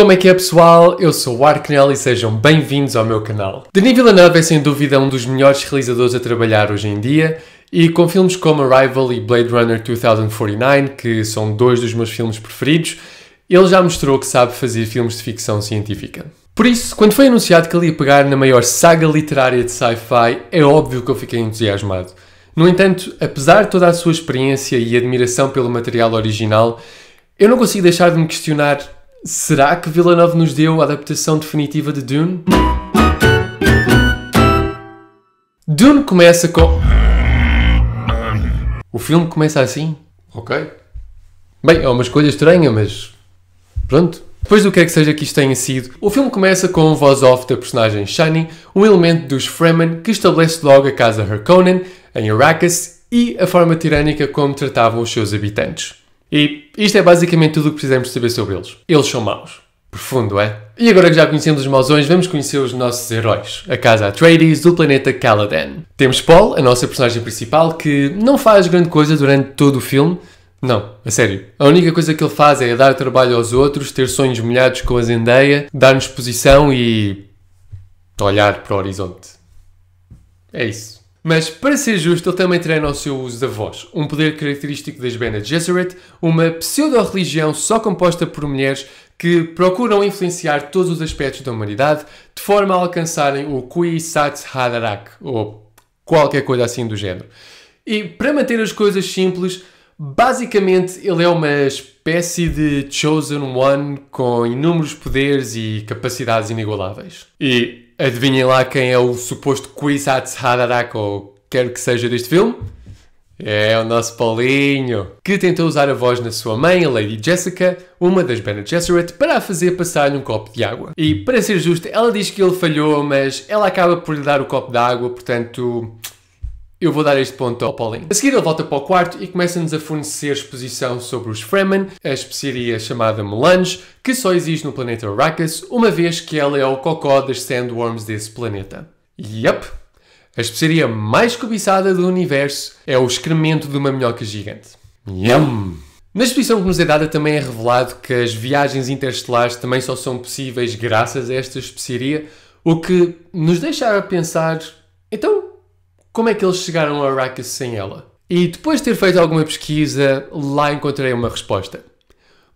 Como é que é pessoal? Eu sou o Arknell e sejam bem-vindos ao meu canal. Denis Villeneuve é sem dúvida um dos melhores realizadores a trabalhar hoje em dia e com filmes como Arrival e Blade Runner 2049, que são dois dos meus filmes preferidos, ele já mostrou que sabe fazer filmes de ficção científica. Por isso, quando foi anunciado que ele ia pegar na maior saga literária de sci-fi, é óbvio que eu fiquei entusiasmado. No entanto, apesar de toda a sua experiência e admiração pelo material original, eu não consigo deixar de me questionar Será que Villeneuve nos deu a adaptação definitiva de Dune? Dune começa com. O filme começa assim. Ok. Bem, é uma escolha estranha, mas. Pronto. Depois do que é que seja que isto tenha sido, o filme começa com o voz off da personagem Shani, um elemento dos Fremen que estabelece logo a casa Harkonnen, em Arrakis, e a forma tirânica como tratavam os seus habitantes. E isto é basicamente tudo o que precisamos saber sobre eles. Eles são maus. Profundo, é? E agora que já conhecemos os mausões, vamos conhecer os nossos heróis. A casa Atreides do planeta Caladan. Temos Paul, a nossa personagem principal, que não faz grande coisa durante todo o filme. Não, a sério. A única coisa que ele faz é dar trabalho aos outros, ter sonhos molhados com a Zendaya, dar-nos posição e... olhar para o horizonte. É isso. Mas, para ser justo, ele também treina o seu uso da voz, um poder característico das Bene Gesserit, uma pseudo-religião só composta por mulheres que procuram influenciar todos os aspectos da humanidade de forma a alcançarem o Kui Sats Hadarak, ou qualquer coisa assim do género. E, para manter as coisas simples, basicamente ele é uma espécie de Chosen One com inúmeros poderes e capacidades inigualáveis. E, Adivinhem lá quem é o suposto Kwisatz Haderach, ou quer que seja deste filme? É o nosso Paulinho, que tentou usar a voz na sua mãe, a Lady Jessica, uma das Bene Gesserit, para a fazer passar um copo de água. E, para ser justo, ela diz que ele falhou, mas ela acaba por lhe dar o copo de água, portanto... Eu vou dar este ponto ao Paulinho. A seguir ele volta para o quarto e começa-nos a fornecer exposição sobre os Fremen, a especiaria chamada melange, que só existe no planeta Arrakis, uma vez que ela é o cocó das sandworms desse planeta. Yup! A especiaria mais cobiçada do universo é o excremento de uma minhoca gigante. Yum! Na exposição que nos é dada também é revelado que as viagens interestelares também só são possíveis graças a esta especiaria, o que nos deixa a pensar, então como é que eles chegaram a Arrakis sem ela? E depois de ter feito alguma pesquisa, lá encontrei uma resposta.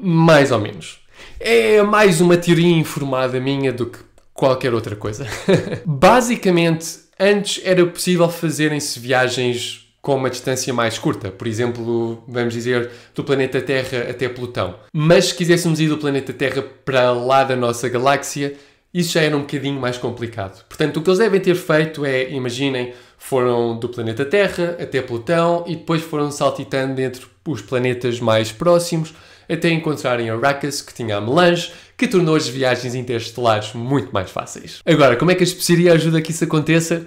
Mais ou menos. É mais uma teoria informada minha do que qualquer outra coisa. Basicamente, antes era possível fazerem-se viagens com uma distância mais curta, por exemplo, vamos dizer, do planeta Terra até Plutão. Mas se quiséssemos ir do planeta Terra para lá da nossa galáxia, isso já era um bocadinho mais complicado. Portanto, o que eles devem ter feito é, imaginem, foram do planeta Terra até Plutão e depois foram saltitando entre os planetas mais próximos até encontrarem Arrakis, que tinha a melange, que tornou as viagens interestelares muito mais fáceis. Agora, como é que a especiaria ajuda a que isso aconteça?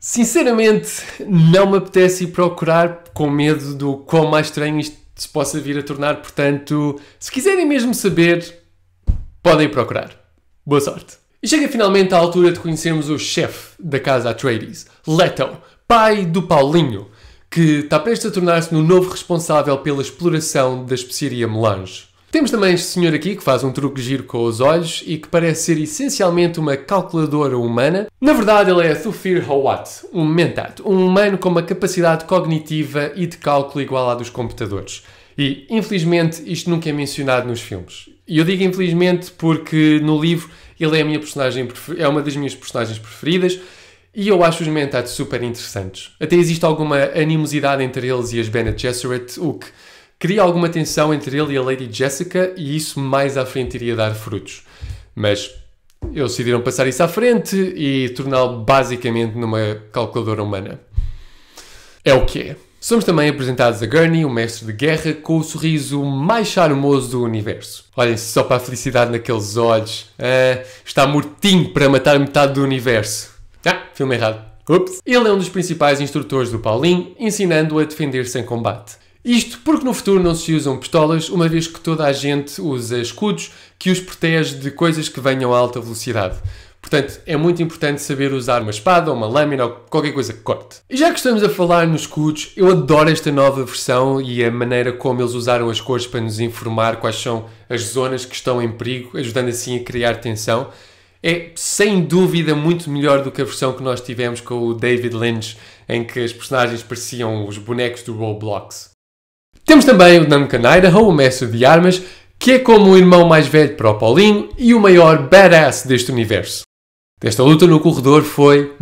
Sinceramente, não me apetece ir procurar com medo do quão mais estranho isto se possa vir a tornar, portanto, se quiserem mesmo saber, podem procurar. Boa sorte! E chega finalmente à altura de conhecermos o chefe da casa Atreides, Leto, pai do Paulinho, que está prestes a tornar-se no novo responsável pela exploração da especiaria Melange. Temos também este senhor aqui que faz um truque giro com os olhos e que parece ser essencialmente uma calculadora humana. Na verdade, ele é Thufir Hawat, um mentat, um humano com uma capacidade cognitiva e de cálculo igual à dos computadores. E, infelizmente, isto nunca é mencionado nos filmes. E eu digo infelizmente porque no livro ele é a minha personagem é uma das minhas personagens preferidas e eu acho os momentos super interessantes. Até existe alguma animosidade entre eles e as Bene Gesserit, o que cria alguma tensão entre ele e a Lady Jessica e isso mais à frente iria dar frutos. Mas eles decidiram passar isso à frente e torná-lo basicamente numa calculadora humana. É o que é. Somos também apresentados a Gurney, o mestre de guerra, com o sorriso mais charmoso do universo. Olhem-se só para a felicidade naqueles olhos. Ah, está mortinho para matar metade do universo. Ah, filme errado. Ups. Ele é um dos principais instrutores do Paulinho, ensinando-o a defender-se combate. Isto porque no futuro não se usam pistolas, uma vez que toda a gente usa escudos que os protege de coisas que venham a alta velocidade. Portanto, é muito importante saber usar uma espada ou uma lâmina ou qualquer coisa que corte. E já que estamos a falar nos escudos, eu adoro esta nova versão e a maneira como eles usaram as cores para nos informar quais são as zonas que estão em perigo, ajudando assim a criar tensão. É sem dúvida muito melhor do que a versão que nós tivemos com o David Lynch, em que as personagens pareciam os bonecos do Roblox. Temos também o Duncan Idaho, o mestre de armas, que é como o irmão mais velho para o Paulinho e o maior badass deste universo. Desta luta no corredor foi.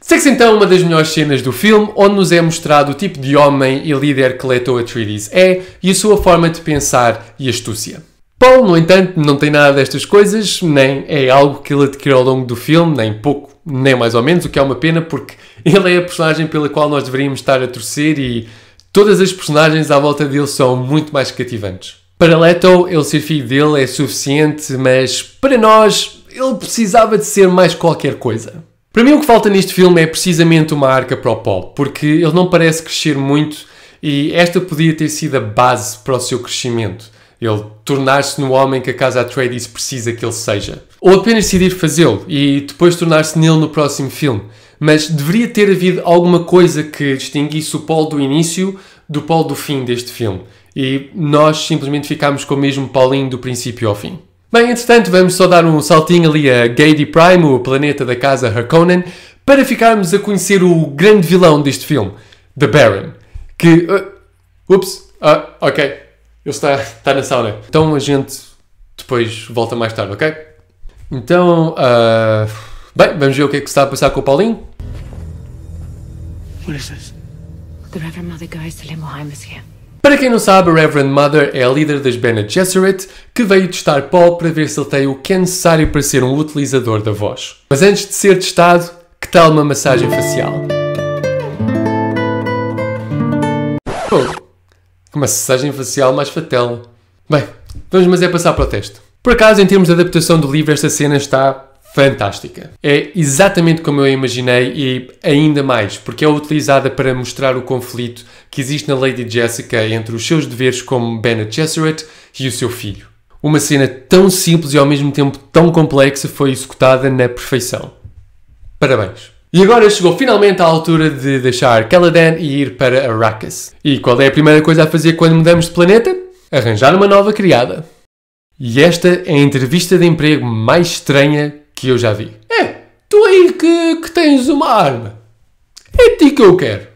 Segue-se então uma das melhores cenas do filme, onde nos é mostrado o tipo de homem e líder que Leto Atreides é e a sua forma de pensar e astúcia. Paul, no entanto, não tem nada destas coisas, nem é algo que ele adquiriu ao longo do filme, nem pouco, nem mais ou menos, o que é uma pena porque ele é a personagem pela qual nós deveríamos estar a torcer e todas as personagens à volta dele são muito mais cativantes. Para Leto, ele ser filho dele é suficiente, mas para nós ele precisava de ser mais qualquer coisa. Para mim, o que falta neste filme é precisamente uma arca para o pop, porque ele não parece crescer muito e esta podia ter sido a base para o seu crescimento. Ele tornar-se no homem que a casa Atreides precisa que ele seja. Ou apenas decidir fazê-lo e depois tornar-se nele no próximo filme. Mas deveria ter havido alguma coisa que distinguisse o Paul do início do Paul do fim deste filme. E nós simplesmente ficámos com o mesmo Paulinho do princípio ao fim. Bem, entretanto, vamos só dar um saltinho ali a Gady Prime, o planeta da casa Harkonnen, para ficarmos a conhecer o grande vilão deste filme, The Baron, que... Uh, ups, ah, ok, ele está, está na sauna. Então a gente depois volta mais tarde, ok? Então, uh, bem, vamos ver o que é que está a passar com o Paulinho. que é isso? The Reverend Mother Guy Salim Mohammed is here. Para quem não sabe, Reverend Mother é a líder das Bene Gesserit, que veio testar Paul para ver se ele tem o que é necessário para ser um utilizador da voz. Mas antes de ser testado, que tal uma massagem facial? Oh, uma massagem facial mais fatela. Bem, vamos mas é passar para o teste. Por acaso, em termos de adaptação do livro, esta cena está fantástica. É exatamente como eu imaginei e ainda mais, porque é utilizada para mostrar o conflito que existe na Lady Jessica entre os seus deveres como Bene Gesserit e o seu filho. Uma cena tão simples e ao mesmo tempo tão complexa foi executada na perfeição. Parabéns! E agora chegou finalmente à altura de deixar Caladan e ir para Arrakis. E qual é a primeira coisa a fazer quando mudamos de planeta? Arranjar uma nova criada. E esta é a entrevista de emprego mais estranha que eu já vi. É, tu aí que, que tens uma arma. É ti que eu quero.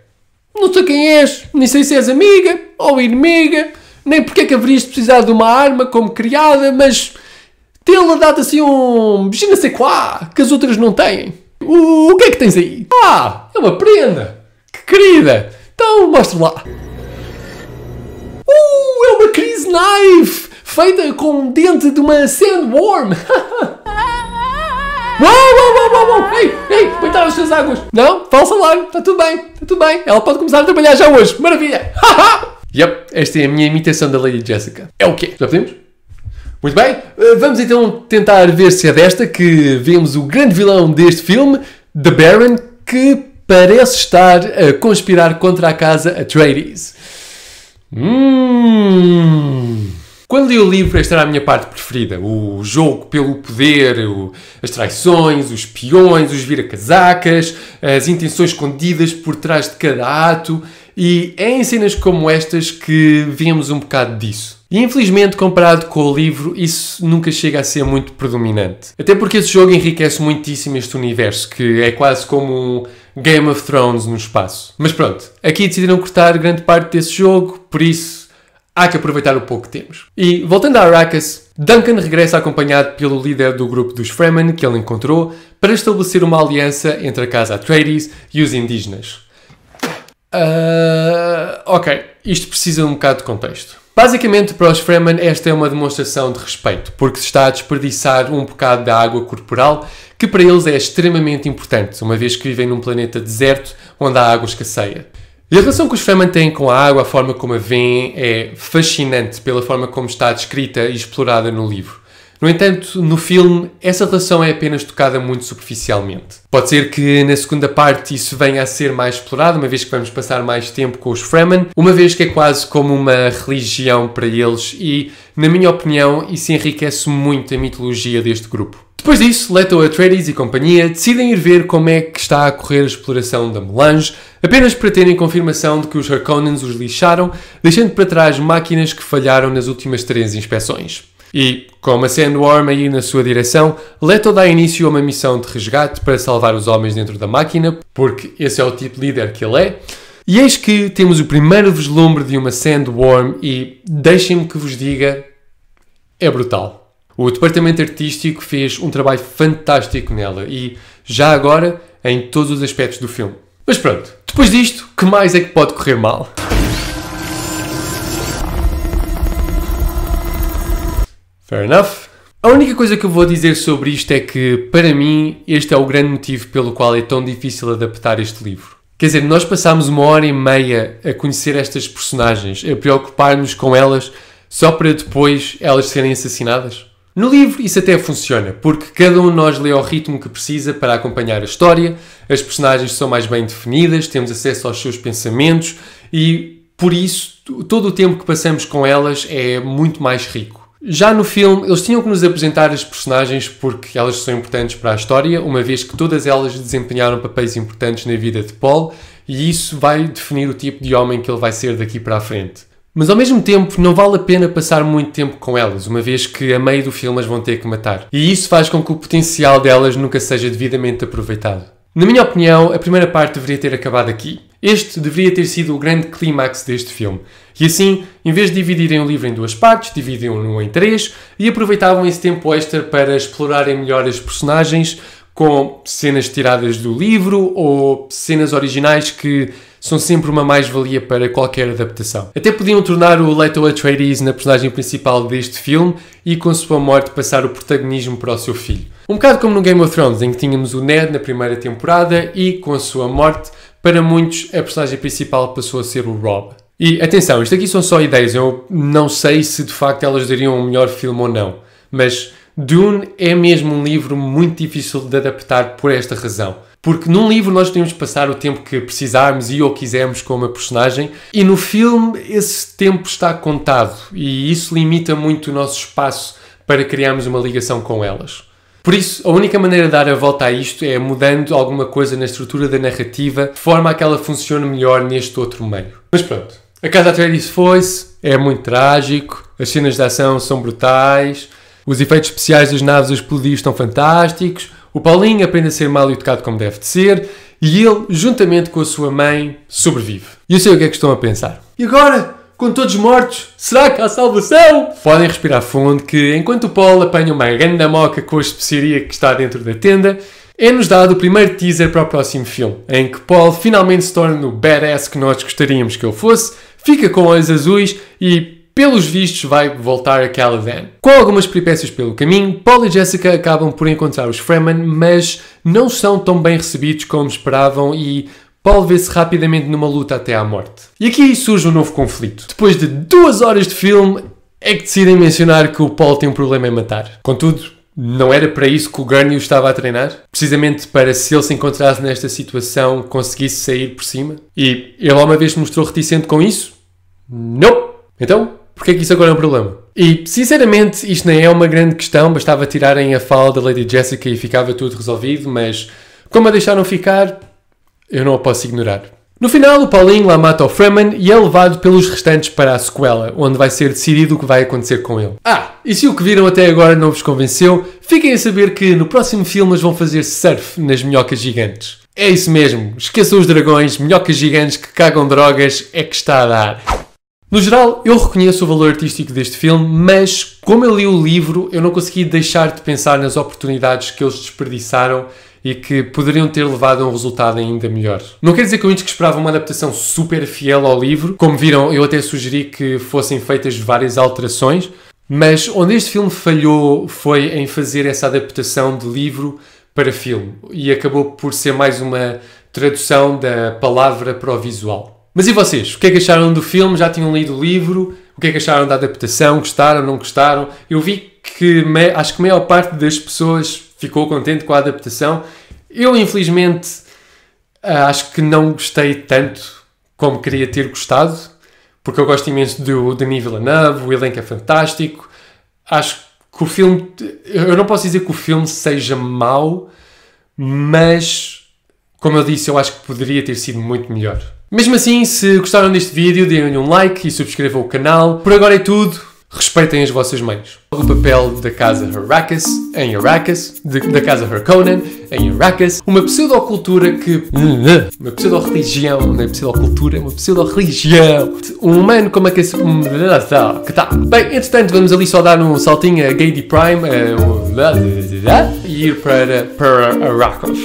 Não sei quem és, nem sei se és amiga ou inimiga, nem porque é que haverias precisar de uma arma como criada, mas tê-la dado assim um je ne sais que as outras não têm. O, o que é que tens aí? Ah, é uma prenda. Que querida. Então, mostra lá. Uh, é uma crise knife feita com um dente de uma sandworm. Uou, uou, uou, uou, uau! Ei, ei, coitaram as suas águas! Não, falsa alarme, está tudo bem, está tudo bem. Ela pode começar a trabalhar já hoje, maravilha! Haha! yep, esta é a minha imitação da Lady Jessica. É o quê? Já podemos? Muito bem, eh, vamos então tentar ver se é desta que vemos o grande vilão deste filme, The Baron, que parece estar a conspirar contra a casa Atreides. Hum. Quando li o livro, esta era a minha parte preferida. O jogo pelo poder, o, as traições, os peões, os vira-casacas, as intenções escondidas por trás de cada ato. E é em cenas como estas que vemos um bocado disso. E infelizmente, comparado com o livro, isso nunca chega a ser muito predominante. Até porque esse jogo enriquece muitíssimo este universo, que é quase como um Game of Thrones no espaço. Mas pronto, aqui decidiram cortar grande parte desse jogo, por isso há que aproveitar o pouco que temos. E voltando a Arrakis, Duncan regressa acompanhado pelo líder do grupo dos Fremen que ele encontrou para estabelecer uma aliança entre a casa Atreides e os indígenas. Uh, ok, isto precisa de um bocado de contexto. Basicamente, para os Fremen, esta é uma demonstração de respeito, porque se está a desperdiçar um bocado da água corporal, que para eles é extremamente importante, uma vez que vivem num planeta deserto onde a água escasseia. E a relação que os Fremen têm com a água, a forma como a veem, é fascinante pela forma como está descrita e explorada no livro. No entanto, no filme, essa relação é apenas tocada muito superficialmente. Pode ser que na segunda parte isso venha a ser mais explorado, uma vez que vamos passar mais tempo com os Fremen, uma vez que é quase como uma religião para eles e, na minha opinião, isso enriquece muito a mitologia deste grupo. Depois disso, Leto Atreides e companhia decidem ir ver como é que está a correr a exploração da Melange, apenas para terem confirmação de que os Harkonnens os lixaram, deixando para trás máquinas que falharam nas últimas três inspeções. E, com a Sandworm aí na sua direção, Leto dá início a uma missão de resgate para salvar os homens dentro da máquina, porque esse é o tipo de líder que ele é. E eis que temos o primeiro vislumbre de uma Sandworm e, deixem-me que vos diga, é brutal. O departamento artístico fez um trabalho fantástico nela e, já agora, em todos os aspectos do filme. Mas pronto, depois disto, que mais é que pode correr mal? Fair enough. A única coisa que eu vou dizer sobre isto é que, para mim, este é o grande motivo pelo qual é tão difícil adaptar este livro. Quer dizer, nós passámos uma hora e meia a conhecer estas personagens, a preocupar-nos com elas, só para depois elas serem assassinadas. No livro isso até funciona, porque cada um de nós lê ao ritmo que precisa para acompanhar a história, as personagens são mais bem definidas, temos acesso aos seus pensamentos e, por isso, todo o tempo que passamos com elas é muito mais rico. Já no filme, eles tinham que nos apresentar as personagens porque elas são importantes para a história, uma vez que todas elas desempenharam papéis importantes na vida de Paul, e isso vai definir o tipo de homem que ele vai ser daqui para a frente. Mas ao mesmo tempo, não vale a pena passar muito tempo com elas, uma vez que a meio do filme as vão ter que matar. E isso faz com que o potencial delas nunca seja devidamente aproveitado. Na minha opinião, a primeira parte deveria ter acabado aqui. Este deveria ter sido o grande clímax deste filme. E assim, em vez de dividirem o livro em duas partes, dividiam no em três e aproveitavam esse tempo extra para explorarem melhor as personagens, com cenas tiradas do livro ou cenas originais que são sempre uma mais-valia para qualquer adaptação. Até podiam tornar o Leto Atreides na personagem principal deste filme e, com sua morte, passar o protagonismo para o seu filho. Um bocado como no Game of Thrones, em que tínhamos o Ned na primeira temporada e, com a sua morte, para muitos, a personagem principal passou a ser o Rob. E atenção, isto aqui são só ideias, eu não sei se de facto elas dariam um melhor filme ou não, mas Dune é mesmo um livro muito difícil de adaptar por esta razão. Porque num livro nós podemos passar o tempo que precisarmos e ou quisermos com uma personagem, e no filme esse tempo está contado e isso limita muito o nosso espaço para criarmos uma ligação com elas. Por isso, a única maneira de dar a volta a isto é mudando alguma coisa na estrutura da narrativa, de forma a que ela funcione melhor neste outro meio. Mas pronto, a Casa Atreides foi-se, é muito trágico, as cenas de ação são brutais, os efeitos especiais das naves a explodir estão fantásticos, o Paulinho aprende a ser mal educado como deve de ser e ele, juntamente com a sua mãe, sobrevive. E eu sei o que é que estão a pensar. E agora? com todos mortos, será que há salvação? Podem respirar fundo que, enquanto o Paul apanha uma grande moca com a especiaria que está dentro da tenda, é-nos dado o primeiro teaser para o próximo filme, em que Paul finalmente se torna o badass que nós gostaríamos que ele fosse, fica com olhos azuis e pelos vistos, vai voltar a Caladan. Com algumas peripécias pelo caminho, Paul e Jessica acabam por encontrar os Fremen, mas não são tão bem recebidos como esperavam e Paul vê-se rapidamente numa luta até à morte. E aqui surge um novo conflito. Depois de duas horas de filme, é que decidem mencionar que o Paul tem um problema em matar. Contudo, não era para isso que o Gurney o estava a treinar? Precisamente para, se ele se encontrasse nesta situação, conseguisse sair por cima? E ele alguma vez se mostrou reticente com isso? Não! Então, porque é que isso agora é um problema? E, sinceramente, isto nem é uma grande questão, bastava tirarem a fala da Lady Jessica e ficava tudo resolvido, mas como a deixaram ficar, eu não a posso ignorar. No final, o Paulinho lá mata o Freeman e é levado pelos restantes para a sequela, onde vai ser decidido o que vai acontecer com ele. Ah, e se o que viram até agora não vos convenceu, fiquem a saber que no próximo filme eles vão fazer surf nas minhocas gigantes. É isso mesmo, esqueçam os dragões, minhocas gigantes que cagam drogas, é que está a dar. No geral, eu reconheço o valor artístico deste filme, mas como eu li o livro, eu não consegui deixar de pensar nas oportunidades que eles desperdiçaram e que poderiam ter levado a um resultado ainda melhor. Não quer dizer com isto que esperava uma adaptação super fiel ao livro, como viram, eu até sugeri que fossem feitas várias alterações, mas onde este filme falhou foi em fazer essa adaptação de livro para filme e acabou por ser mais uma tradução da palavra para o visual. Mas e vocês? O que é que acharam do filme? Já tinham lido o livro? O que é que acharam da adaptação? Gostaram? Não gostaram? Eu vi que me... acho que a maior parte das pessoas ficou contente com a adaptação. Eu, infelizmente, ah, acho que não gostei tanto como queria ter gostado, porque eu gosto imenso do Denis Villeneuve, o elenco é fantástico. Acho que o filme. Eu não posso dizer que o filme seja mau, mas, como eu disse, eu acho que poderia ter sido muito melhor. Mesmo assim, se gostaram deste vídeo, deem-lhe um like e subscrevam o canal. Por agora é tudo. Respeitem as vossas mães. O papel da casa Harakas em Harakas, de, da casa Harkonnen em Harakas, uma pseudocultura que. Uma pseudo-religião, não é pseudocultura, é uma pseudo-religião. Um humano como é que é. Que tá. Bem, entretanto, vamos ali só dar um saltinho a Gady Prime a... Eh, e ir para, para Heracus.